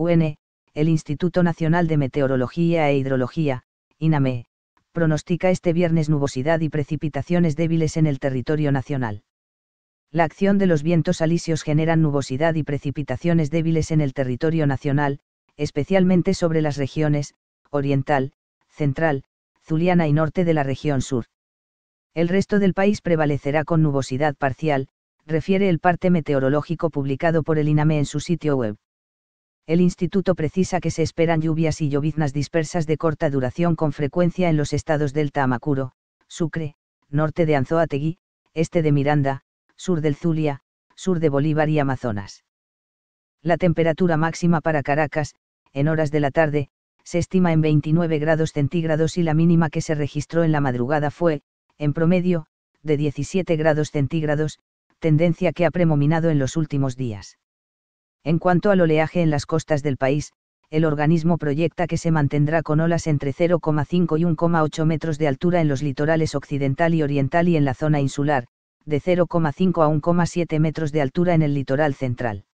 UN, el Instituto Nacional de Meteorología e Hidrología, INAME, pronostica este viernes nubosidad y precipitaciones débiles en el territorio nacional. La acción de los vientos alisios generan nubosidad y precipitaciones débiles en el territorio nacional, especialmente sobre las regiones oriental, central, zuliana y norte de la región sur. El resto del país prevalecerá con nubosidad parcial, refiere el parte meteorológico publicado por el INAME en su sitio web el instituto precisa que se esperan lluvias y lloviznas dispersas de corta duración con frecuencia en los estados del Tamacuro, Sucre, norte de Anzoátegui, este de Miranda, sur del Zulia, sur de Bolívar y Amazonas. La temperatura máxima para Caracas, en horas de la tarde, se estima en 29 grados centígrados y la mínima que se registró en la madrugada fue, en promedio, de 17 grados centígrados, tendencia que ha predominado en los últimos días. En cuanto al oleaje en las costas del país, el organismo proyecta que se mantendrá con olas entre 0,5 y 1,8 metros de altura en los litorales occidental y oriental y en la zona insular, de 0,5 a 1,7 metros de altura en el litoral central.